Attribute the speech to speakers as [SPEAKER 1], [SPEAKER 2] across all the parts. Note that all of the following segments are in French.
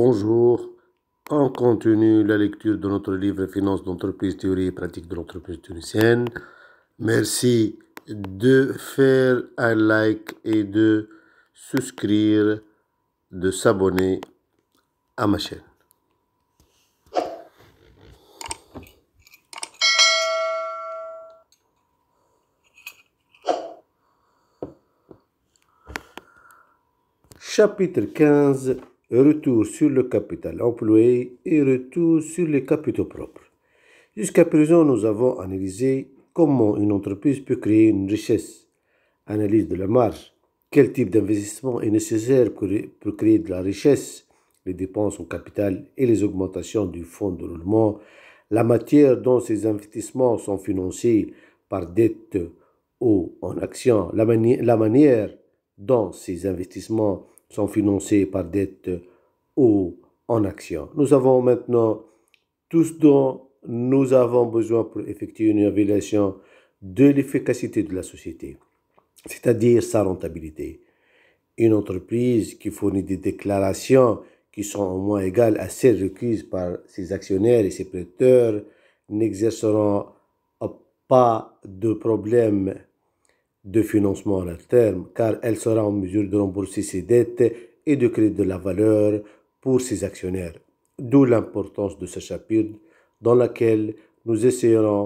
[SPEAKER 1] Bonjour, on continue la lecture de notre livre Finances d'entreprise, théorie et pratique de l'entreprise tunisienne. Merci de faire un like et de souscrire, de s'abonner à ma chaîne. Chapitre 15 retour sur le capital employé et retour sur les capitaux propres. Jusqu'à présent, nous avons analysé comment une entreprise peut créer une richesse, analyse de la marge, quel type d'investissement est nécessaire pour créer de la richesse, les dépenses en capital et les augmentations du fonds de roulement, la matière dont ces investissements sont financés par dette ou en action la, la manière dont ces investissements sont financés par dette ou en action. Nous avons maintenant tout ce dont nous avons besoin pour effectuer une évaluation de l'efficacité de la société, c'est-à-dire sa rentabilité. Une entreprise qui fournit des déclarations qui sont au moins égales à celles requises par ses actionnaires et ses prêteurs n'exerceront pas de problème de financement à long terme, car elle sera en mesure de rembourser ses dettes et de créer de la valeur pour ses actionnaires. D'où l'importance de ce chapitre dans lequel nous essayons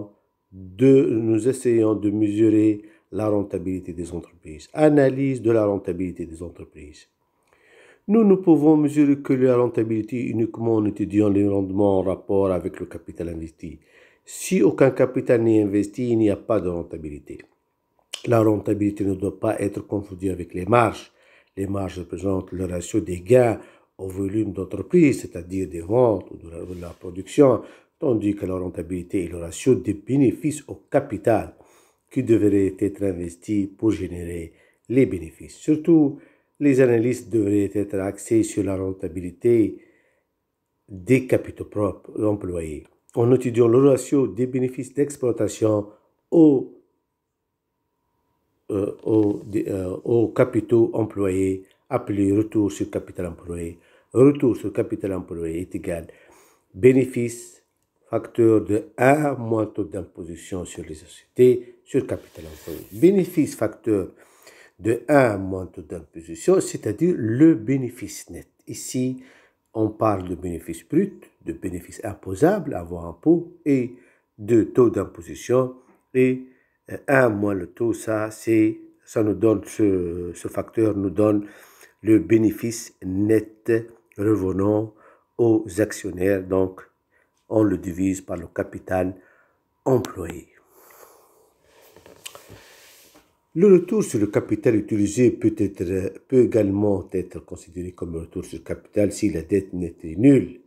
[SPEAKER 1] de, nous essayons de mesurer la rentabilité des entreprises. Analyse de la rentabilité des entreprises. Nous ne pouvons mesurer que la rentabilité uniquement en étudiant les rendements en rapport avec le capital investi. Si aucun capital n'est investi, il n'y a pas de rentabilité. La rentabilité ne doit pas être confondue avec les marges. Les marges représentent le ratio des gains au volume d'entreprise, c'est-à-dire des ventes ou de la, production, tandis que la rentabilité est le ratio des bénéfices au capital qui devrait être investi pour générer les bénéfices. Surtout, les analystes devraient être axés sur la rentabilité des capitaux propres employés en étudiant le ratio des bénéfices d'exploitation aux, euh, euh, capitaux employés appelé retour sur capital employé retour sur capital employé est égal bénéfice facteur de 1 moins taux d'imposition sur les sociétés sur capital employé. Bénéfice facteur de 1 moins taux d'imposition, c'est-à-dire le bénéfice net. Ici, on parle de bénéfice brut, de bénéfice imposable avant impôt et de taux d'imposition. Et 1 euh, moins le taux, ça, c'est, ça nous donne, ce, ce, facteur nous donne le bénéfice net revenons aux actionnaires, donc on le divise par le capital employé. Le retour sur le capital utilisé peut, également être considéré comme un retour sur le capital si la dette n'était nulle.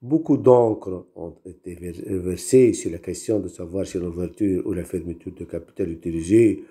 [SPEAKER 1] Beaucoup d'encre ont été versées sur la question de savoir si l'ouverture ou la fermeture de capital utilisé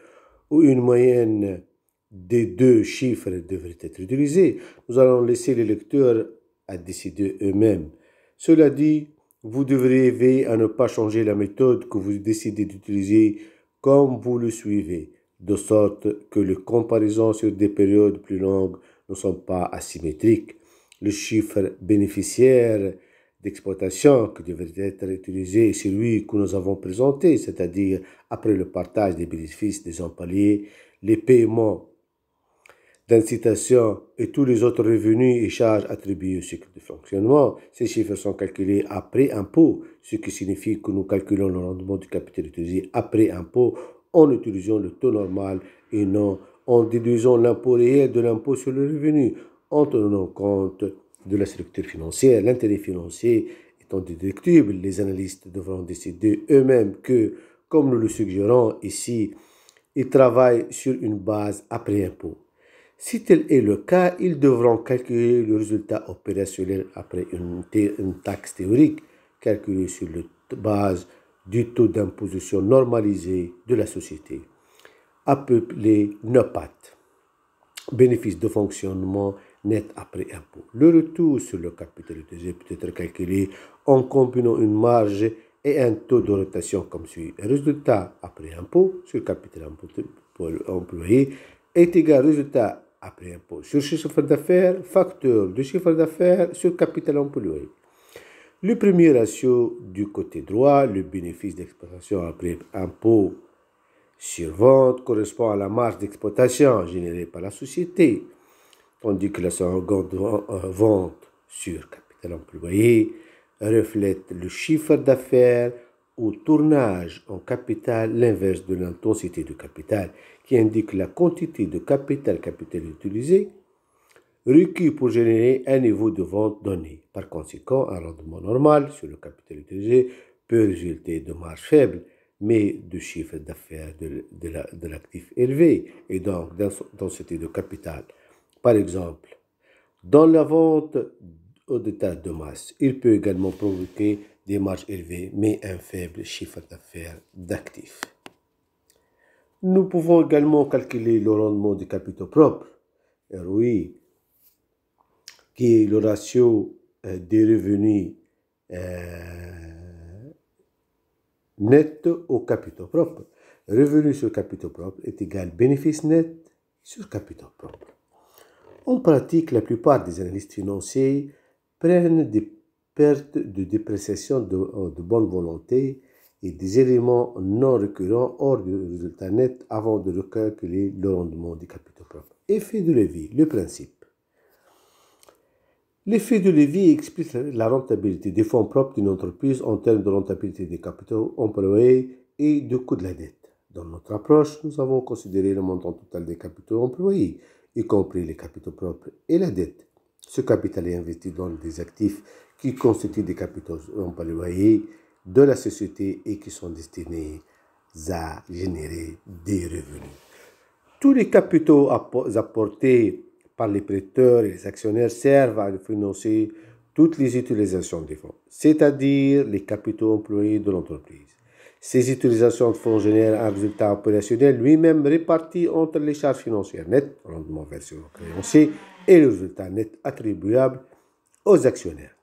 [SPEAKER 1] ou une moyenne des deux chiffres devraient être utilisés. Nous allons laisser les lecteurs à décider eux-mêmes. Cela dit, vous devrez veiller à ne pas changer la méthode que vous décidez d'utiliser comme vous le suivez, de sorte que les comparaisons sur des périodes plus longues ne sont pas asymétriques. Le chiffre bénéficiaire d'exploitation qui devrait être utilisé est celui que nous avons présenté, c'est-à-dire après le partage des bénéfices des employés, les paiements d'incitation et tous les autres revenus et charges attribués au cycle de fonctionnement, ces chiffres sont calculés après impôt, ce qui signifie que nous calculons le rendement du capital utilisé après impôt en utilisant le taux normal et non en déduisant l'impôt réel de l'impôt sur le revenu, en tenant compte de la structure financière. L'intérêt financier étant déductible, les analystes devront décider eux-mêmes que, comme nous le suggérons ici, ils travaillent sur une base après impôt. Si tel est le cas, ils devront calculer le résultat opérationnel après une, une taxe théorique calculée sur la base du taux d'imposition normalisé de la société, appelé NOPAT, bénéfice de fonctionnement net après impôt. Le retour sur le capital utilisé peut être calculé en combinant une marge et un taux de rotation comme suit. résultat après impôt sur le capital employé est égal au résultat après impôt sur chiffre d'affaires, facteur de chiffre d'affaires sur capital employé. Le premier ratio du côté droit, le bénéfice d'exploitation après impôt sur vente correspond à la marge d'exploitation générée par la société, tandis que la seconde euh, vente sur capital employé reflète le chiffre d'affaires au tournage en capital l'inverse de l'intensité du capital, qui indique la quantité de capital capital utilisé, requis pour générer un niveau de vente donné. Par conséquent, un rendement normal sur le capital utilisé peut résulter de marge faible, mais de chiffre d'affaires de, de l'actif élevé et donc d'intensité de capital. Par exemple, dans la vente au détail de masse, il peut également provoquer des marges élevées, mais un faible chiffre d'affaires d'actifs. Nous pouvons également calculer le rendement du capitaux propres, ROI, qui est le ratio euh, des revenus euh, nets au capitaux propres. Revenu sur capitaux propres est égal bénéfice net sur capitaux propres. En pratique, la plupart des analystes financiers prennent des perte de dépréciation euh, de, bonne volonté et des éléments non récurrents hors du résultat net avant de recalculer le rendement des capitaux propres. Effet de levier, le principe. L'effet de levier explique la rentabilité des fonds propres d'une entreprise en termes de rentabilité des capitaux employés et du coût de la dette. Dans notre approche, nous avons considéré le montant total des capitaux employés, y compris les capitaux propres et la dette. Ce capital est investi dans des actifs qui constituent des capitaux employés de la société et qui sont destinés à générer des revenus. Tous les capitaux apportés par les prêteurs et les actionnaires servent à financer toutes les utilisations des fonds, c'est-à-dire les capitaux employés de l'entreprise. Ces utilisations de fonds génèrent un résultat opérationnel lui-même réparti entre les charges financières nettes, rendement versé aux créanciers, et le résultat net attribuable aux actionnaires.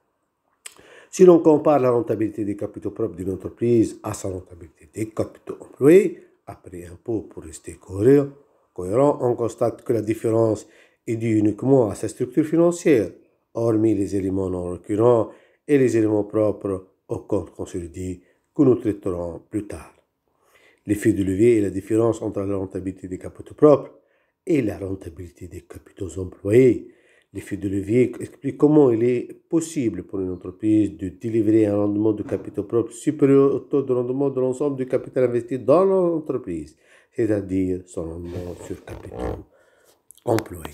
[SPEAKER 1] Si l'on compare la rentabilité des capitaux propres d'une entreprise à sa rentabilité des capitaux employés, après impôt pour rester cohérent, on constate que la différence est due uniquement à sa structure financière, hormis les éléments non récurrents et les éléments propres au compte consolidé que nous traiterons plus tard. L'effet de levier est la différence entre la rentabilité des capitaux propres et la rentabilité des capitaux employés L'effet de levier explique comment il est possible pour une entreprise de délivrer un rendement de capitaux propre supérieur au taux de rendement de l'ensemble du capital investi dans l'entreprise, c'est-à-dire son rendement sur capital employé.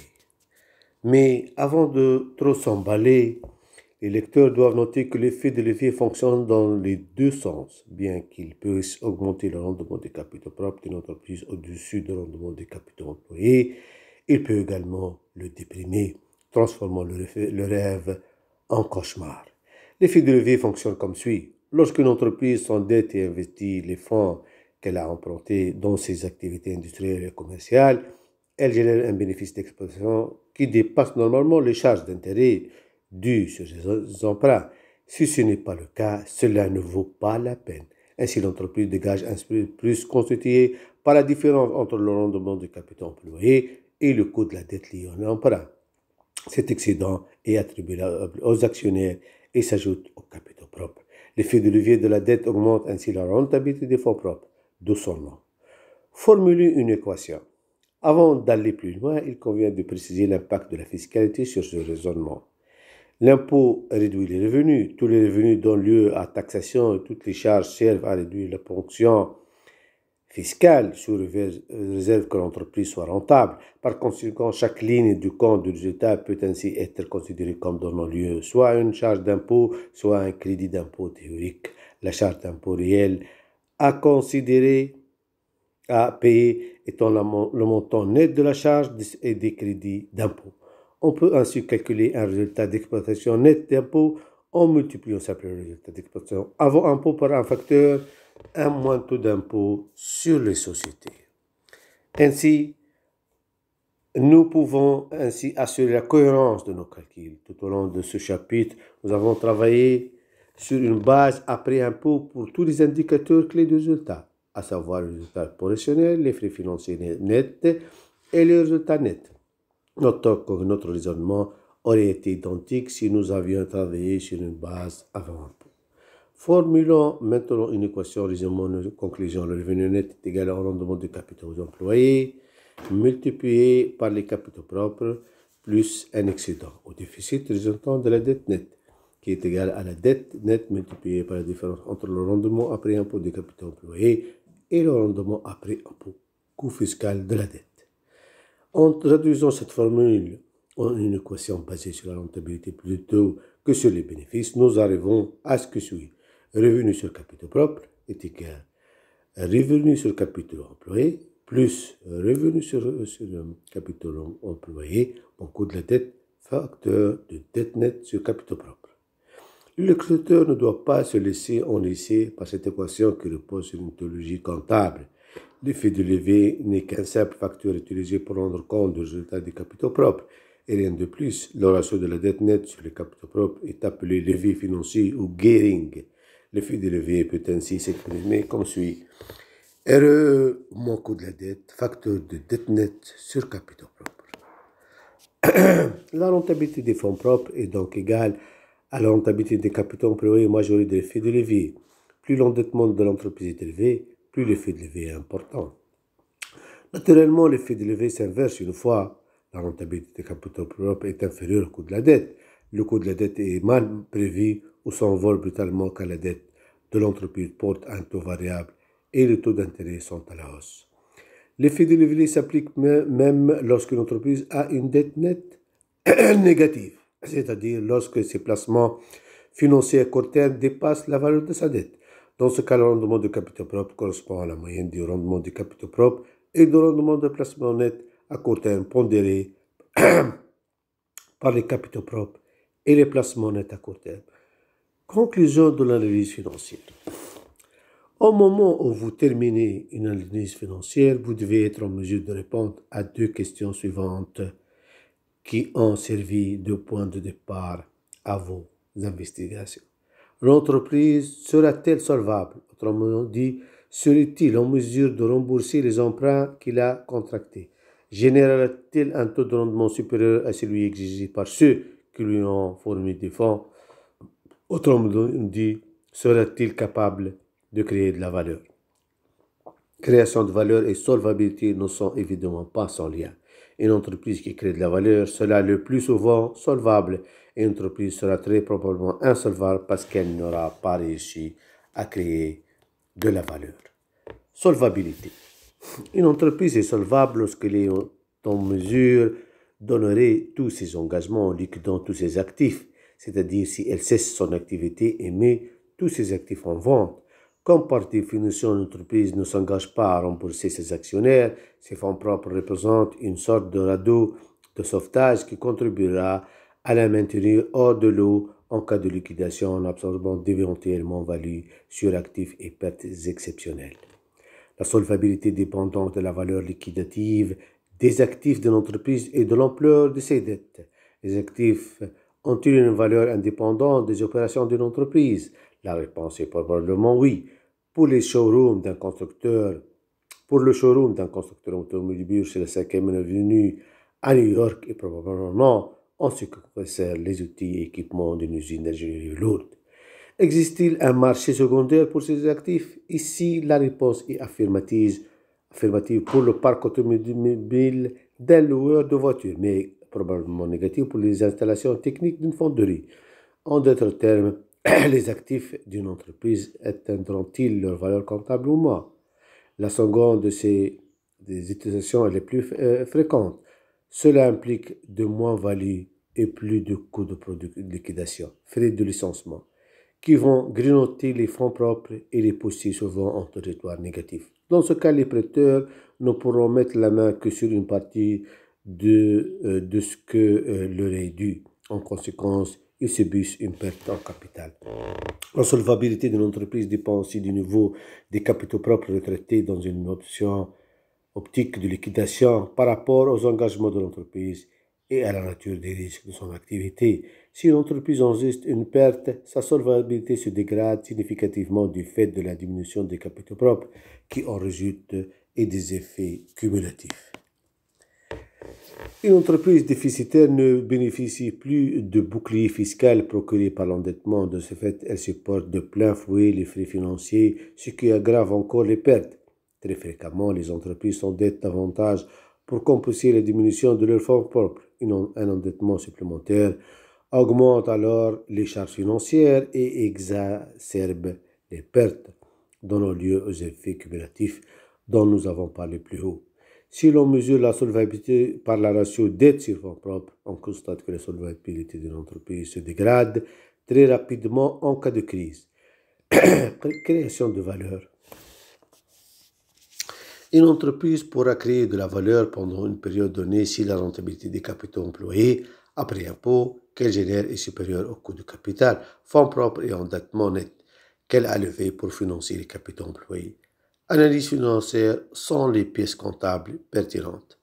[SPEAKER 1] Mais avant de trop s'emballer, les lecteurs doivent noter que l'effet de levier fonctionne dans les deux sens, bien qu'il puisse augmenter le rendement des capitaux propres d'une entreprise au-dessus du rendement des capitaux employés, il peut également le déprimer transformant le rêve en cauchemar. L'effet de levier fonctionne comme suit. Lorsqu'une entreprise s'endette et investit les fonds qu'elle a empruntés dans ses activités industrielles et commerciales, elle génère un bénéfice d'exploitation qui dépasse normalement les charges d'intérêt dues sur ses emprunts. Si ce n'est pas le cas, cela ne vaut pas la peine. Ainsi, l'entreprise dégage un plus constitué par la différence entre le rendement du capital employé et le coût de la dette liée aux emprunts. Cet excédent est attribuable aux actionnaires et s'ajoute au capitaux propres. L'effet de levier de la dette augmente ainsi la rentabilité des fonds propres, d'où son nom. une équation. Avant d'aller plus loin, il convient de préciser l'impact de la fiscalité sur ce raisonnement. L'impôt réduit les revenus, tous les revenus donnent lieu à taxation et toutes les charges servent à réduire la ponction fiscale sur réserve que l'entreprise soit rentable. Par conséquent, chaque ligne du compte du résultat peut ainsi être considérée comme donnant lieu soit à une charge d'impôt, soit à un crédit d'impôt théorique. La charge d'impôt réelle à considérer, à payer, étant le montant net de la charge et des crédits d'impôt. On peut ainsi calculer un résultat d'exploitation net d'impôt en multipliant simplement le résultat d'exploitation avant impôt par un facteur un moins taux d'impôt sur les sociétés. Ainsi, nous pouvons ainsi assurer la cohérence de nos calculs. Tout au long de ce chapitre, nous avons travaillé sur une base après impôt pour tous les indicateurs clés de résultat, à savoir le résultat professionnel, les frais financiers nets et les résultats nets. Notre, notre raisonnement aurait été identique si nous avions travaillé sur une base avant impôt. Formulons maintenant une équation résumons nos conclusions. Le revenu net est égal au rendement capital capitaux employés multiplié par les capitaux propres plus un excédent au déficit résultant de la dette nette qui est égal à la dette nette multipliée par la différence entre le rendement après impôt des capitaux employés et le rendement après impôt coût fiscal de la dette. En traduisant cette formule en une équation basée sur la rentabilité plutôt que sur les bénéfices, nous arrivons à ce que suit revenu sur capitaux propres est égal revenu sur capitaux employés plus euh, revenu sur, euh, capitaux employés au coût de la dette facteur de dette nette sur capitaux propres. Le créateur ne doit pas se laisser laisser par cette équation qui repose sur une théologie comptable. L'effet de lever n'est qu'un simple facteur utilisé pour rendre compte du résultat des capitaux propres et rien de plus. Le ratio de la dette nette sur les capitaux propres est appelé levier financier ou gearing. Le fait de levier peut ainsi s'exprimer comme suit. RE, mon coût de la dette, facteur de dette nette sur capitaux propres. la rentabilité des fonds propres est donc égale à la rentabilité des capitaux employés majorité de l'effet de levier. Plus l'endettement de l'entreprise est élevé, plus l'effet de levier est important. Naturellement, l'effet de levier s'inverse une fois la rentabilité des capitaux propres est inférieure au coût de la dette. Le coût de la dette est mal prévu ou s'envolent brutalement car la dette de l'entreprise porte un taux variable et les taux d'intérêt sont à la hausse. L'effet de levier s'applique même lorsqu'une entreprise a une dette nette négative, c'est-à-dire lorsque ses placements financiers à court terme dépassent la valeur de sa dette. Dans ce cas, le rendement de capital propre correspond à la moyenne du rendement du capital propre et du rendement de placement net à court terme pondéré par les capitaux propres et les placements nets à court terme. Conclusion de l'analyse financière. Au moment où vous terminez une analyse financière, vous devez être en mesure de répondre à deux questions suivantes qui ont servi de point de départ à vos investigations. L'entreprise sera-t-elle solvable Autrement dit, serait-il en mesure de rembourser les emprunts qu'il a contractés Générera-t-il un taux de rendement supérieur à celui exigé par ceux qui lui ont fourni des fonds Autrement dit, serait-il capable de créer de la valeur Création de valeur et solvabilité ne sont évidemment pas sans lien. Une entreprise qui crée de la valeur sera le plus souvent solvable une entreprise sera très probablement insolvable parce qu'elle n'aura pas réussi à créer de la valeur. Solvabilité. Une entreprise est solvable lorsqu'elle est en mesure d'honorer tous ses engagements en liquidant tous ses actifs c'est-à-dire si elle cesse son activité et met tous ses actifs en vente. Comme par définition, l'entreprise ne s'engage pas à rembourser ses actionnaires, ses fonds propres représentent une sorte de radeau de sauvetage qui contribuera à la maintenir hors de l'eau en cas de liquidation en absorbant d'éventuellement value sur actifs et pertes exceptionnelles. La solvabilité donc de la valeur liquidative des actifs de l'entreprise et de l'ampleur de ses dettes. Les actifs ont-ils une valeur indépendante des opérations d'une entreprise La réponse est probablement oui. Pour les showrooms d'un constructeur, pour le showroom d'un constructeur automobile sur la cinquième avenue à New York et probablement en ce qui concerne les outils et équipements d'une usine d'ingénierie lourde. Existe-t-il un marché secondaire pour ces actifs Ici, la réponse est affirmative, pour le parc automobile d'un loueur de voitures, mais probablement négatif pour les installations techniques d'une fonderie. En d'autres termes, les actifs d'une entreprise atteindront-ils leur valeur comptable ou moins La seconde de ces utilisations est la plus euh, fréquente. Cela implique de moins-value et plus de coûts de, liquidation, frais de licenciement, qui vont grignoter les fonds propres et les pousser souvent en territoire négatif. Dans ce cas, les prêteurs ne pourront mettre la main que sur une partie de, euh, de ce que euh, leur est dû. En conséquence, il subissent une perte en capital. La solvabilité d'une entreprise dépend aussi du niveau des capitaux propres retraités dans une option optique de liquidation par rapport aux engagements de l'entreprise et à la nature des risques de son activité. Si l'entreprise enregistre une perte, sa solvabilité se dégrade significativement du fait de la diminution des capitaux propres qui en résulte et des effets cumulatifs. Une entreprise déficitaire ne bénéficie plus de bouclier fiscal procuré par l'endettement. De ce fait, elle supporte de plein fouet les frais financiers, ce qui aggrave encore les pertes. Très fréquemment, les entreprises s'endettent davantage pour compenser la diminution de leurs fonds propres. un endettement supplémentaire augmente alors les charges financières et exacerbe les pertes, donnant lieu aux effets cumulatifs dont nous avons parlé plus haut. Si l'on mesure la solvabilité par la ratio dette sur fonds propres, on constate que la solvabilité d'une entreprise se dégrade très rapidement en cas de crise. Création de valeur. Une entreprise pourra créer de la valeur pendant une période donnée si la rentabilité des capitaux employés après impôts qu'elle génère est supérieure au coût du capital, fonds propres et endettement net qu'elle a levé pour financer les capitaux employés. Analyse financière sans les pièces comptables pertinentes.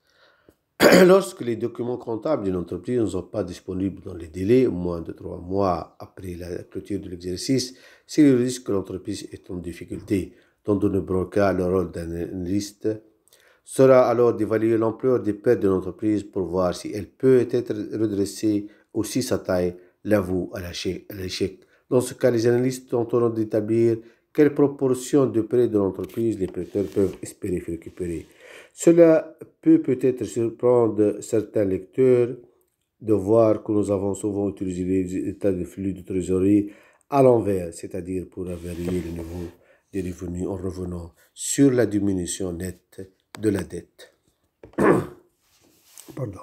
[SPEAKER 1] Lorsque les documents comptables d'une entreprise ne sont pas disponibles dans les délais, moins de trois mois après la clôture de l'exercice, c'est le risque que l'entreprise est en difficulté. Dans de nombreux cas, le rôle d'analyste sera alors d'évaluer l'ampleur des pertes de l'entreprise pour voir si elle peut être redressée ou si sa taille l'avoue à l'échec. Dans ce cas, les analystes tenteront d'établir quelle proportion de prêts de l'entreprise les prêteurs peuvent espérer récupérer Cela peut peut-être surprendre certains lecteurs de voir que nous avons souvent utilisé les états de flux de trésorerie à l'envers, c'est-à-dire pour vérifier le niveau des revenus en revenant sur la diminution nette de la dette. Pardon.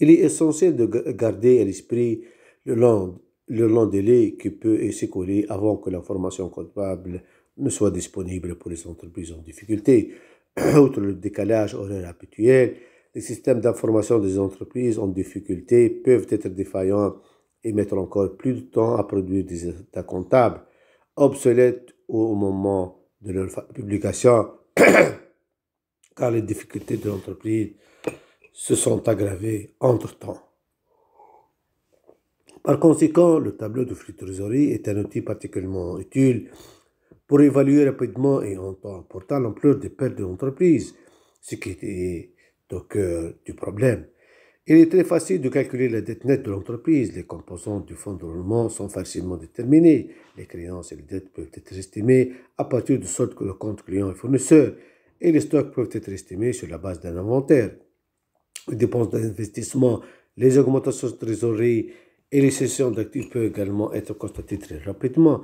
[SPEAKER 1] Il est essentiel de garder à l'esprit le long le long délai qui peut s'écouler avant que l'information comptable ne soit disponible pour les entreprises en difficulté. Outre le décalage horaire habituel, les systèmes d'information des entreprises en difficulté peuvent être défaillants et mettre encore plus de temps à produire des états comptables obsolètes au moment de leur publication, car les difficultés de l'entreprise se sont aggravées entre-temps. Par conséquent, le tableau de flux de trésorerie est un outil particulièrement utile pour évaluer rapidement et en temps important l'ampleur des pertes de l'entreprise, ce qui est au cœur du problème. Il est très facile de calculer la dette nette de l'entreprise. Les composantes du fonds de roulement sont facilement déterminées. Les créances et les dettes peuvent être estimées à partir du solde que le compte client et fournisseur et les stocks peuvent être estimés sur la base d'un inventaire. Les dépenses d'investissement, les augmentations de trésorerie et les sessions d'actifs peuvent également être constatées très rapidement.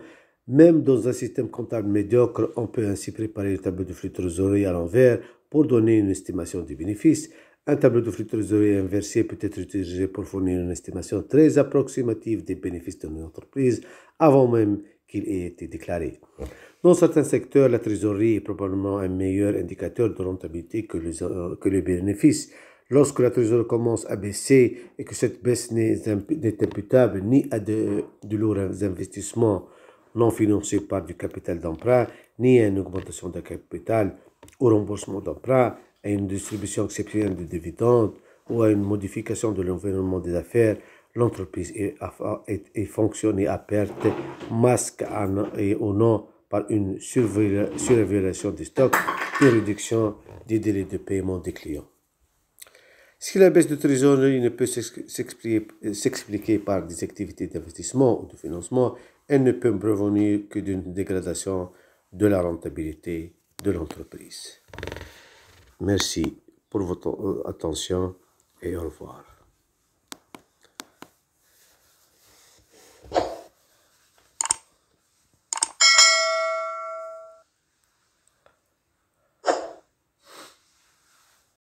[SPEAKER 1] Même dans un système comptable médiocre, on peut ainsi préparer le tableau de flux de trésorerie à l'envers pour donner une estimation des bénéfices. Un tableau de flux de trésorerie inversé peut être utilisé pour fournir une estimation très approximative des bénéfices d'une entreprise avant même qu'il ait été déclaré. Dans certains secteurs, la trésorerie est probablement un meilleur indicateur de rentabilité que les, euh, que les bénéfices. Lorsque la trésorerie commence à baisser et que cette baisse n'est imputable ni à de, lourds investissements non financés par du capital d'emprunt, ni à une augmentation de capital au remboursement d'emprunt, à une distribution exceptionnelle de dividendes ou à une modification de l'environnement des affaires, l'entreprise est, fonctionnée à perte, masque et au nom par une surévaluation des stocks et réduction des délais de paiement des clients. Si la baisse de trésorerie ne peut s'expliquer par des activités d'investissement ou de financement, elle ne peut provenir que d'une dégradation de la rentabilité de l'entreprise. Merci pour votre euh, attention et au revoir.